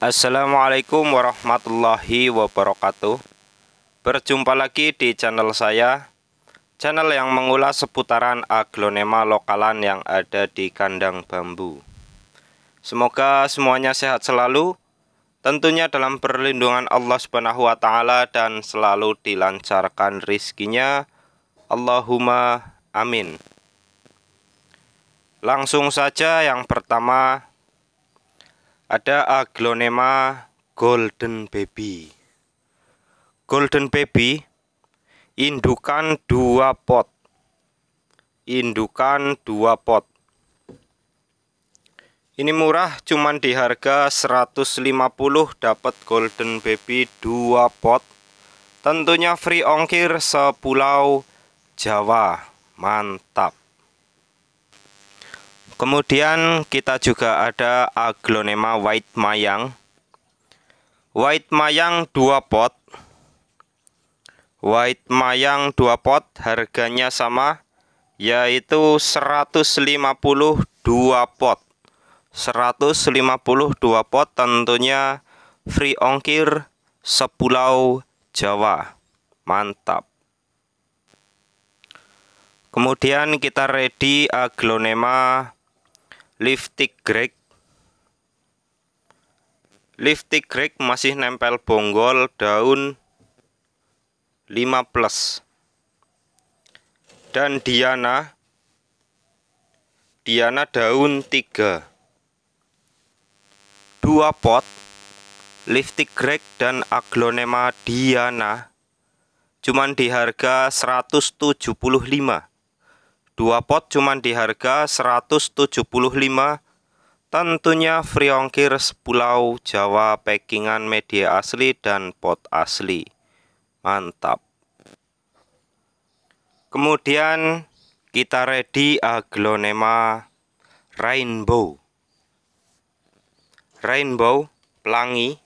Assalamualaikum warahmatullahi wabarakatuh Berjumpa lagi di channel saya Channel yang mengulas seputaran aglonema lokalan yang ada di kandang bambu Semoga semuanya sehat selalu Tentunya dalam perlindungan Allah subhanahu wa ta'ala Dan selalu dilancarkan rizkinya Allahumma amin Langsung saja yang pertama ada aglonema golden baby golden baby indukan dua pot indukan dua pot ini murah cuman di harga 150 dapat golden baby dua pot tentunya free ongkir sepulau Jawa mantap Kemudian kita juga ada aglonema white mayang. White mayang 2 pot. White mayang 2 pot harganya sama yaitu 152 pot. 152 pot tentunya free ongkir sepulau Jawa. Mantap. Kemudian kita ready aglonema Liftik Greg Liftik Greg masih nempel bonggol daun 5 plus dan Diana Diana daun 3 2 pot Liftik Greg dan Aglonema Diana cuman di harga 175 Dua pot cuman di harga 175 Tentunya free ongkir pulau Jawa packingan media asli dan pot asli Mantap Kemudian kita ready aglonema rainbow Rainbow pelangi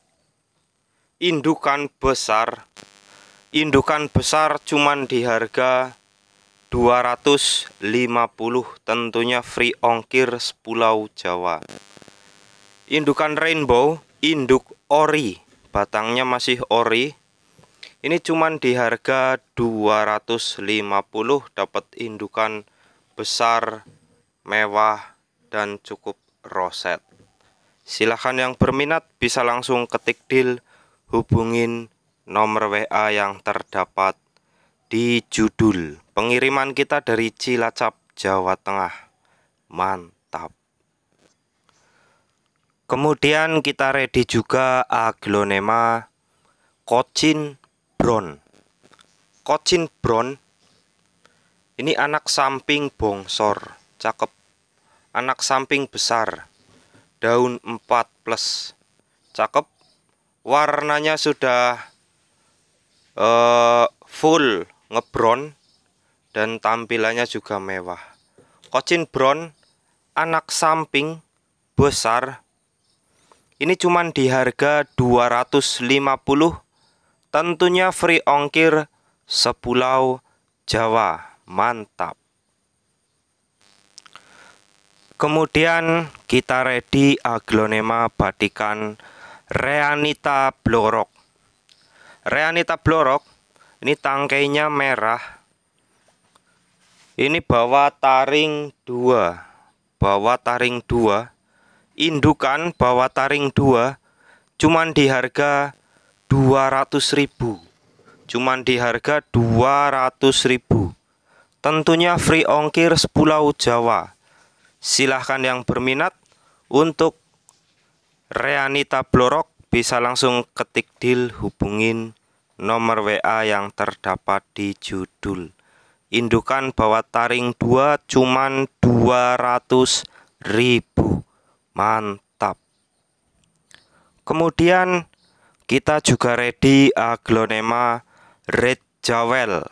Indukan besar Indukan besar cuman di harga 250 tentunya free ongkir pulau Jawa indukan rainbow induk ori batangnya masih ori ini cuman di harga 250 dapat indukan besar mewah dan cukup roset silahkan yang berminat bisa langsung ketik deal hubungin nomor WA yang terdapat di judul pengiriman kita dari Cilacap Jawa Tengah mantap kemudian kita ready juga aglonema Cochin Brown Cochin Brown ini anak samping bongsor cakep anak samping besar daun 4 plus cakep warnanya sudah uh, full ngebron dan tampilannya juga mewah. Kocin Brown anak samping besar. Ini cuman di harga 250. Tentunya free ongkir sepulau Jawa. Mantap. Kemudian kita ready aglonema batikan Reanita Blorok. Reanita Blorok ini tangkainya merah ini bawa taring 2 bawa taring 2 indukan bawa taring 2 cuman di harga 200.000 cuman di harga 200.000 tentunya free ongkir sepulau Jawa silahkan yang berminat untuk Reanita Blorok bisa langsung ketik deal hubungin nomor WA yang terdapat di judul. Indukan bawa taring 2 cuman 200 ribu. Mantap. Kemudian kita juga ready aglonema red jawel.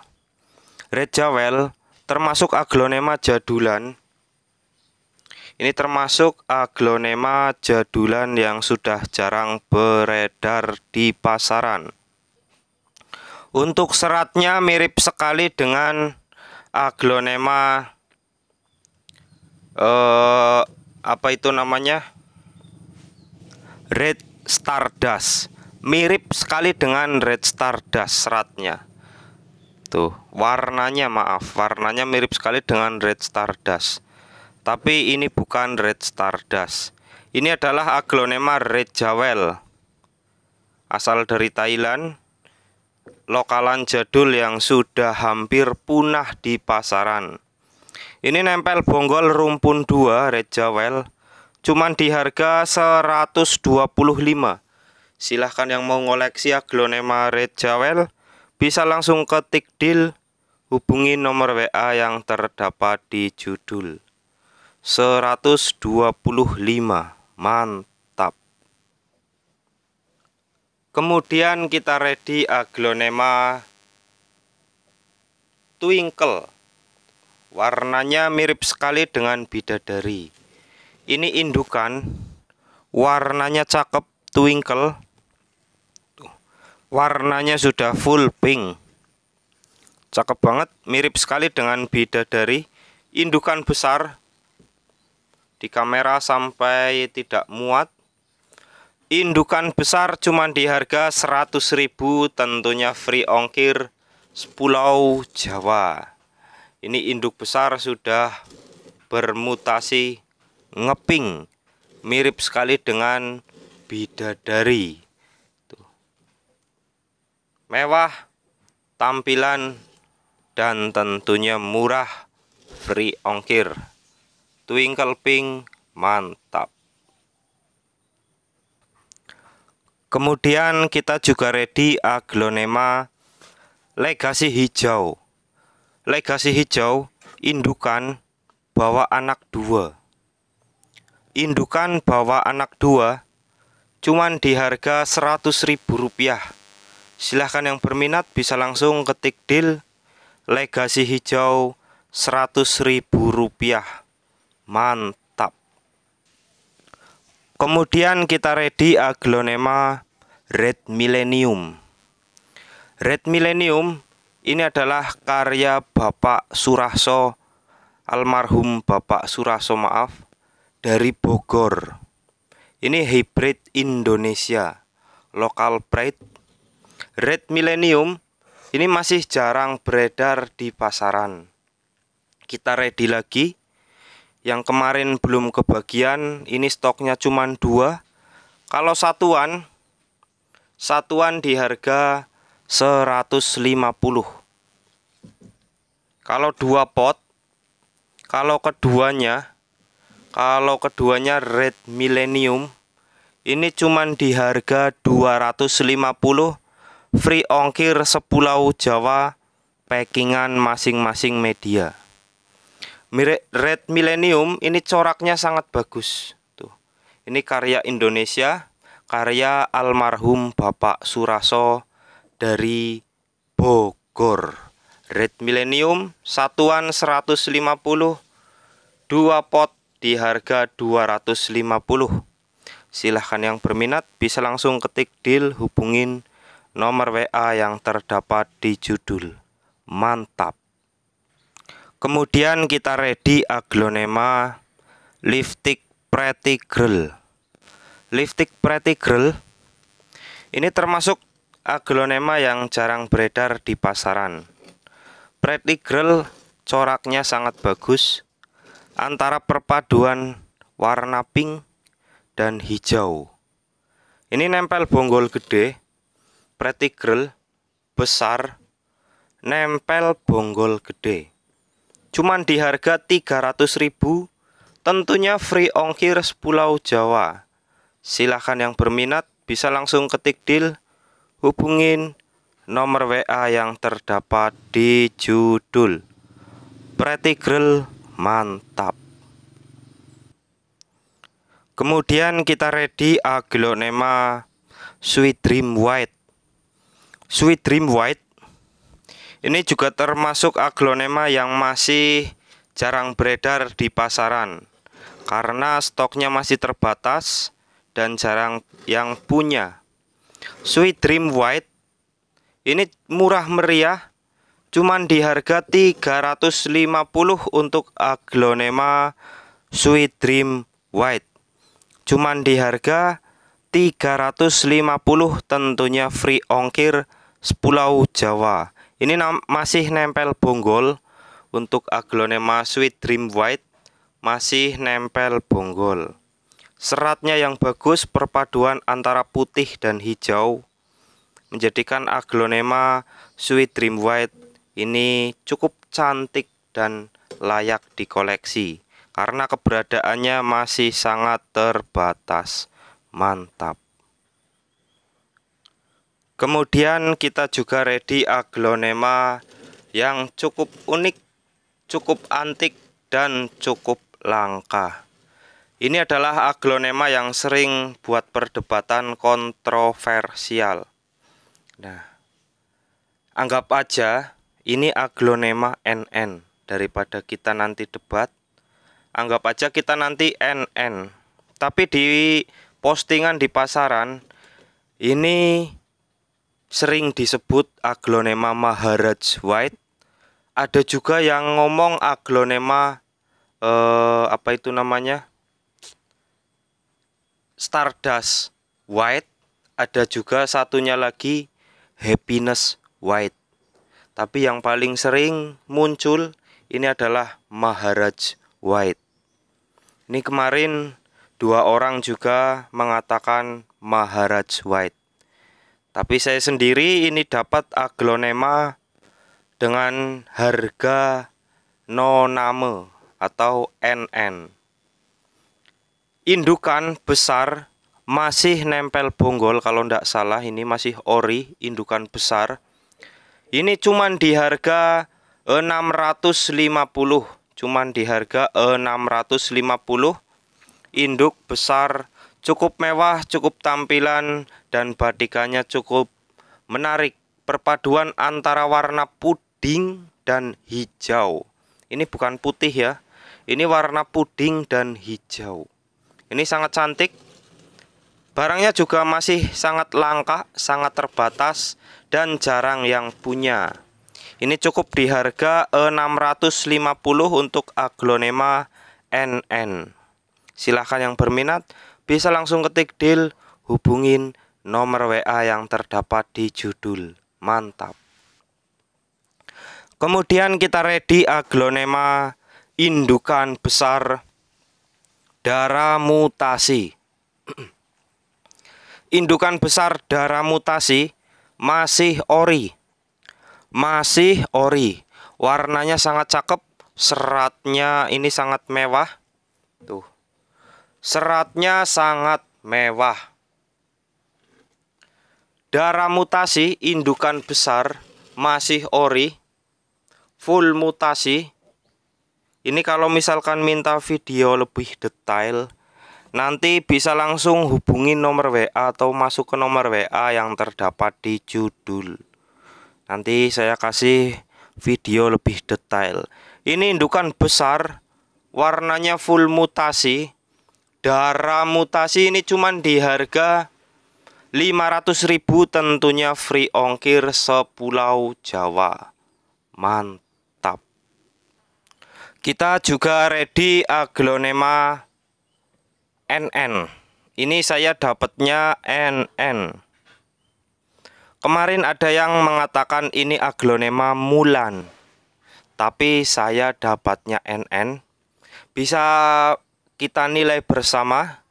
Red jawel termasuk aglonema jadulan ini termasuk aglonema jadulan yang sudah jarang beredar di pasaran. Untuk seratnya mirip sekali dengan aglonema eh, apa itu namanya? Red Stardust. Mirip sekali dengan Red Stardust seratnya. Tuh, warnanya maaf, warnanya mirip sekali dengan Red Stardust. Tapi ini bukan Red Stardust. Ini adalah aglonema Red Jawel asal dari Thailand lokalan jadul yang sudah hampir punah di pasaran. Ini nempel bonggol rumpun 2 Red Jawel cuman di harga 125. Silahkan yang mau ngoleksi aglonema Red Jawel bisa langsung ketik deal hubungi nomor WA yang terdapat di judul. 125. Mantap kemudian kita ready aglonema twinkle warnanya mirip sekali dengan bidadari ini indukan warnanya cakep twinkle warnanya sudah full pink cakep banget mirip sekali dengan bidadari indukan besar di kamera sampai tidak muat indukan besar cuma di harga 100.000 tentunya free ongkir Pulau Jawa ini induk besar sudah bermutasi ngeping mirip sekali dengan bidadari Tuh. mewah tampilan dan tentunya murah free ongkir twinkle pink mantap Kemudian kita juga ready aglonema legasi hijau. Legasi hijau indukan bawa anak dua. Indukan bawa anak dua cuman di harga ribu rupiah. Silahkan yang berminat bisa langsung ketik deal legasi hijau ribu rupiah, Mantap. Kemudian kita ready aglonema Red Millennium. Red Millennium ini adalah karya Bapak Suraso almarhum Bapak Suraso maaf dari Bogor. Ini hybrid Indonesia, local pride. Red Millennium ini masih jarang beredar di pasaran. Kita ready lagi yang kemarin belum kebagian ini stoknya cuma dua kalau satuan satuan di harga 150 kalau dua pot kalau keduanya kalau keduanya red millennium ini cuma di harga 250 free ongkir sepulau Jawa packingan masing-masing media Red Millennium ini coraknya sangat bagus. Tuh. Ini karya Indonesia, karya almarhum Bapak Suraso dari Bogor. Red Millennium satuan 150 2 pot di harga 250. Silahkan yang berminat bisa langsung ketik deal hubungin nomor WA yang terdapat di judul. Mantap. Kemudian kita ready aglonema liftic pretigrel. Liftic pretigrel ini termasuk aglonema yang jarang beredar di pasaran. Pretigrel coraknya sangat bagus antara perpaduan warna pink dan hijau. Ini nempel bonggol gede, pretigrel besar, nempel bonggol gede cuman di harga ribu tentunya free ongkir pulau Jawa silahkan yang berminat bisa langsung ketik deal hubungin nomor WA yang terdapat di judul Pretty Girl mantap kemudian kita ready aglonema Sweet Dream White Sweet Dream White ini juga termasuk aglonema yang masih jarang beredar di pasaran karena stoknya masih terbatas dan jarang yang punya. Sweet Dream White ini murah meriah cuman di harga 350 untuk aglonema Sweet Dream White. Cuman di harga 350 tentunya free ongkir Pulau Jawa. Ini masih nempel bonggol untuk aglonema sweet dream white masih nempel bonggol. Seratnya yang bagus perpaduan antara putih dan hijau menjadikan aglonema sweet dream white ini cukup cantik dan layak dikoleksi karena keberadaannya masih sangat terbatas. Mantap kemudian kita juga ready aglonema yang cukup unik cukup antik dan cukup langka ini adalah aglonema yang sering buat perdebatan kontroversial nah anggap aja ini aglonema NN daripada kita nanti debat anggap aja kita nanti NN tapi di postingan di pasaran ini sering disebut aglonema Maharaj White. Ada juga yang ngomong aglonema eh, apa itu namanya? Stardust White. Ada juga satunya lagi Happiness White. Tapi yang paling sering muncul ini adalah Maharaj White. Ini kemarin dua orang juga mengatakan Maharaj White. Tapi saya sendiri ini dapat aglonema dengan harga noname atau NN. Indukan besar masih nempel bonggol kalau tidak salah ini masih ori indukan besar. Ini cuman di harga 650, cuman di harga 650 induk besar cukup mewah, cukup tampilan, dan batikannya cukup menarik. Perpaduan antara warna puding dan hijau. Ini bukan putih ya, ini warna puding dan hijau. Ini sangat cantik. Barangnya juga masih sangat langka, sangat terbatas, dan jarang yang punya. Ini cukup di harga 650 untuk aglonema NN. Silahkan yang berminat bisa langsung ketik deal, hubungin nomor WA yang terdapat di judul. Mantap. Kemudian kita ready aglonema indukan besar darah mutasi. indukan besar darah mutasi masih ori. Masih ori. Warnanya sangat cakep, seratnya ini sangat mewah. Tuh. Seratnya sangat mewah. Darah mutasi indukan besar masih ori. Full mutasi. Ini kalau misalkan minta video lebih detail, nanti bisa langsung hubungi nomor WA atau masuk ke nomor WA yang terdapat di judul. Nanti saya kasih video lebih detail. Ini indukan besar, warnanya full mutasi darah mutasi ini cuma di harga 500.000 tentunya free ongkir sepulau Jawa mantap kita juga ready aglonema NN ini saya dapatnya NN kemarin ada yang mengatakan ini aglonema Mulan tapi saya dapatnya NN bisa kita nilai bersama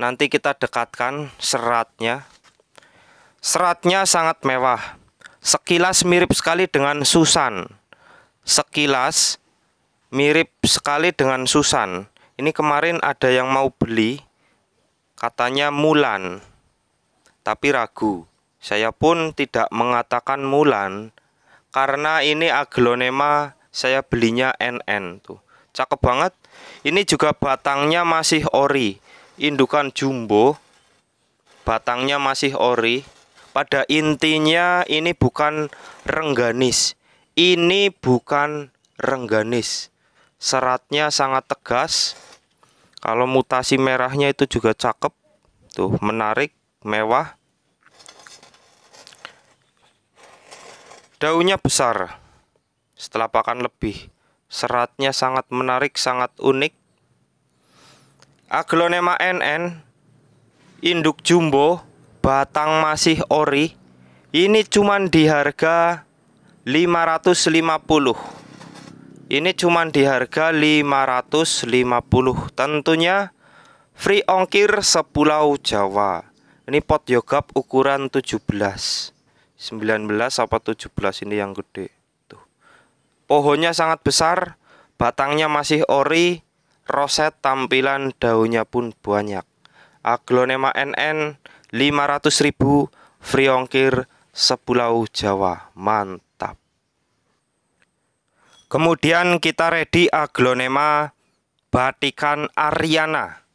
nanti kita dekatkan seratnya seratnya sangat mewah sekilas mirip sekali dengan Susan sekilas mirip sekali dengan Susan ini kemarin ada yang mau beli katanya Mulan tapi ragu saya pun tidak mengatakan Mulan karena ini aglonema saya belinya NN tuh cakep banget ini juga batangnya masih ori, indukan jumbo. Batangnya masih ori. Pada intinya ini bukan rengganis. Ini bukan rengganis. Seratnya sangat tegas. Kalau mutasi merahnya itu juga cakep. Tuh, menarik, mewah. Daunnya besar. Setelah pakan lebih Seratnya sangat menarik, sangat unik. Aglonema NN, induk jumbo, batang masih ori. Ini cuman di harga 550. Ini cuman di harga 550. Tentunya free ongkir sepulau Jawa. Ini pot yogap ukuran 17. 19 apa 17 ini yang gede. Pohonnya sangat besar, batangnya masih ori, roset tampilan daunnya pun banyak. Aglonema NN 500.000 free Friongkir Sepulau Jawa. Mantap. Kemudian kita ready aglonema batikan Ariana.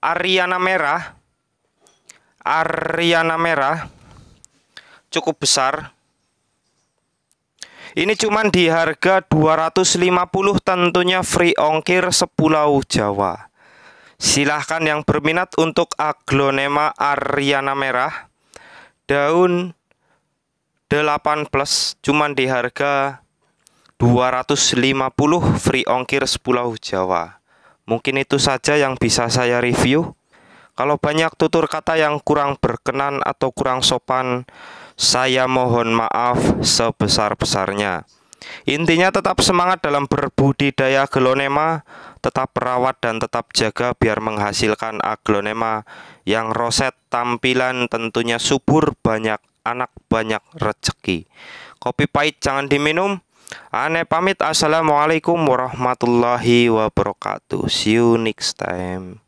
Ariana merah. Ariana merah cukup besar ini cuman di harga 250 tentunya free ongkir sepulau Jawa. Silahkan yang berminat untuk aglonema Ariana merah daun 8 plus cuman di harga 250 free ongkir sepulau Jawa. Mungkin itu saja yang bisa saya review. Kalau banyak tutur kata yang kurang berkenan atau kurang sopan, saya mohon maaf sebesar-besarnya. Intinya tetap semangat dalam berbudidaya aglonema, tetap perawat dan tetap jaga biar menghasilkan aglonema yang roset tampilan tentunya subur banyak anak banyak rezeki. Kopi pahit jangan diminum. Ane pamit. Assalamualaikum warahmatullahi wabarakatuh. See you next time.